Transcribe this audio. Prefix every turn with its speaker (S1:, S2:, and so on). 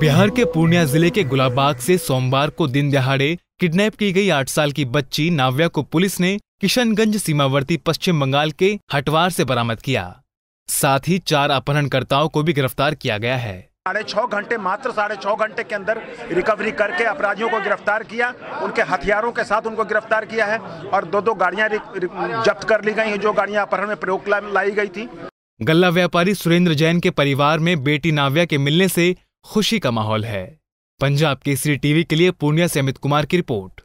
S1: बिहार के पूर्णिया जिले के गुलाबाग से सोमवार को दिन दहाड़े किडनैप की गई आठ साल की बच्ची नाव्या को पुलिस ने किशनगंज सीमावर्ती पश्चिम बंगाल के हटवार से बरामद किया साथ ही चार अपहरणकर्ताओं को भी गिरफ्तार किया गया है
S2: साढ़े छः घंटे मात्र साढ़े छः घंटे के अंदर रिकवरी करके अपराधियों को गिरफ्तार किया उनके हथियारों के साथ उनको गिरफ्तार किया है और दो दो गाड़ियां जब्त कर ली गई हैं जो गाड़ियां अपहरण में प्रयोग लाई गई थी
S1: गल्ला व्यापारी सुरेंद्र जैन के परिवार में बेटी नाव्या के मिलने से खुशी का माहौल है पंजाब केसरी टीवी के लिए पूर्णिया से अमित कुमार की रिपोर्ट